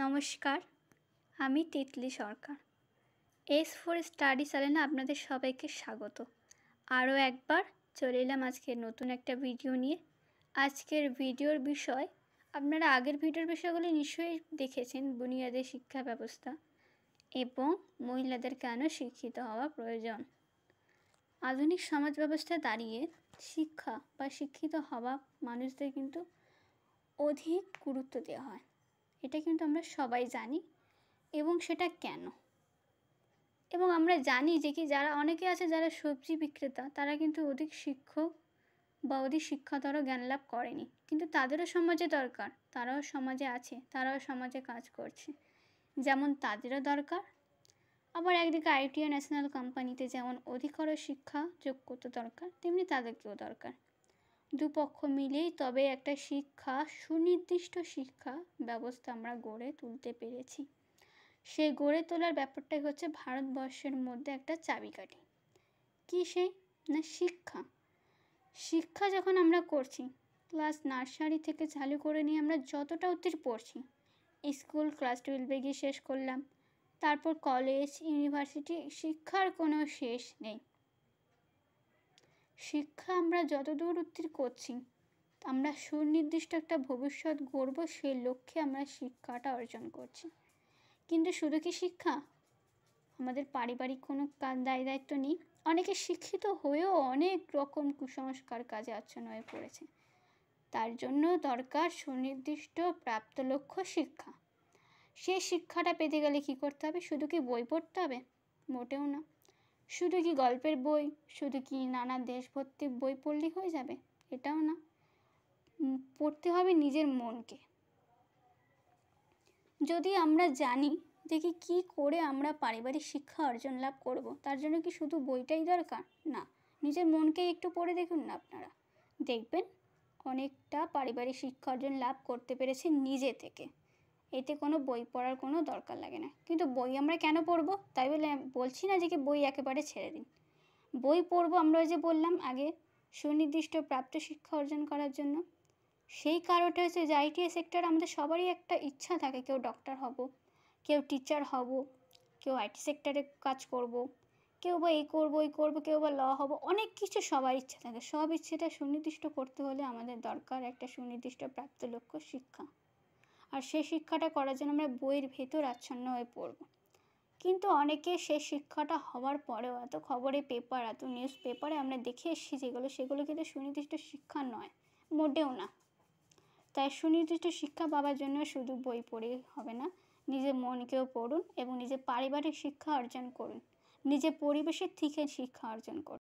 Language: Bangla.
নমস্কার আমি Titli Sarkar S four study চ্যানেলে আপনাদের সবাইকে স্বাগত আরও একবার চলে এলাম আজকের নতুন একটা ভিডিও নিয়ে আজকের ভিডিওর বিষয় আপনারা আগের ভিডিওর বিষয়গুলি নিশ্চয়ই দেখেছেন বুনিয়াদের শিক্ষা ব্যবস্থা এবং মহিলাদের কেন শিক্ষিত হওয়া প্রয়োজন আধুনিক সমাজ ব্যবস্থা দাঁড়িয়ে শিক্ষা বা শিক্ষিত হওয়া মানুষদের কিন্তু অধিক গুরুত্ব দেওয়া হয় এটা কিন্তু আমরা সবাই জানি এবং সেটা কেন এবং আমরা জানি যে কি যারা অনেকে আছে যারা সবজি বিক্রেতা তারা কিন্তু অধিক শিক্ষক বা অধিক শিক্ষাতর জ্ঞান লাভ করেনি কিন্তু তাদেরও সমাজে দরকার তারাও সমাজে আছে তারাও সমাজে কাজ করছে যেমন তাদেরও দরকার আবার একদিকে আইটিআই ন্যাশনাল কোম্পানিতে যেমন অধিকর শিক্ষা যোগ্যতা দরকার তেমনি তাদেরকেও দরকার দুপক্ষ মিলেই তবে একটা শিক্ষা সুনির্দিষ্ট শিক্ষা ব্যবস্থা আমরা গড়ে তুলতে পেরেছি সেই গড়ে তোলার ব্যাপারটাই হচ্ছে ভারতবর্ষের মধ্যে একটা চাবিকাঠি কী সেই না শিক্ষা শিক্ষা যখন আমরা করছি ক্লাস নার্সারি থেকে চালু করে নিয়ে আমরা যতটা অতির পড়ছি স্কুল ক্লাস টুয়েলভে গিয়ে শেষ করলাম তারপর কলেজ ইউনিভার্সিটি শিক্ষার কোনো শেষ নেই শিক্ষা আমরা যতদূর উত্তীর করছি আমরা সুনির্দিষ্ট একটা ভবিষ্যৎ গড়ব সেই লক্ষ্যে আমরা শিক্ষাটা অর্জন করছি কিন্তু শুধু কি শিক্ষা আমাদের পারিবারিক কোনো দায় দায়িত্ব নেই অনেকে শিক্ষিত হয়েও অনেক রকম কুসংস্কার কাজে আচ্ছন্ন হয়ে পড়েছে তার জন্য দরকার সুনির্দিষ্ট প্রাপ্ত লক্ষ্য শিক্ষা সেই শিক্ষাটা পেতে গেলে কি করতে হবে শুধু কি বই পড়তে হবে মোটেও না শুধু কি গল্পের বই শুধু কি নানা দেশভর্তি বই পড়লেই হয়ে যাবে এটাও না পড়তে হবে নিজের মনকে যদি আমরা জানি দেখি কি করে আমরা পারিবারিক শিক্ষা অর্জন লাভ করব তার জন্য কি শুধু বইটাই দরকার না নিজের মনকে একটু পড়ে দেখুন না আপনারা দেখবেন অনেকটা পারিবারিক শিক্ষা অর্জন লাভ করতে পেরেছে নিজে থেকে এতে কোনো বই পড়ার কোনো দরকার লাগে না কিন্তু বই আমরা কেন পড়বো তাই বলে বলছি না যে কি বই একেবারে ছেড়ে দিন বই পড়বো আমরা যে বললাম আগে সুনির্দিষ্ট প্রাপ্ত শিক্ষা অর্জন করার জন্য সেই কারণটা হচ্ছে যে আইটিএ সেক্টর e আমাদের সবারই একটা ইচ্ছা থাকে কেউ ডক্টর হব কেউ টিচার হব কেউ আইটি সেক্টরে e কাজ করব। কেউ বা এই করবো ওই করবো কেউ বা ল হব অনেক কিছু সবার ইচ্ছা থাকে সব ইচ্ছেটা সুনির্দিষ্ট করতে হলে আমাদের দরকার একটা সুনির্দিষ্ট প্রাপ্ত লক্ষ্য শিক্ষা আর সেই শিক্ষাটা করার জন্য আমরা বইয়ের ভেতর আচ্ছন্ন হয়ে পড়ব কিন্তু অনেকে সেই শিক্ষাটা হওয়ার পরেও এত খবরে পেপার এত নিউজ পেপারে আমরা দেখে এসেছি যেগুলো সেগুলো কিন্তু সুনির্দিষ্ট শিক্ষা নয় মোটেও না তাই সুনির্দিষ্ট শিক্ষা পাওয়ার জন্য শুধু বই পড়ে হবে না নিজের মনকেও পড়ুন এবং নিজের পারিবারিক শিক্ষা অর্জন করুন নিজের পরিবেশের থেকে শিক্ষা অর্জন করুন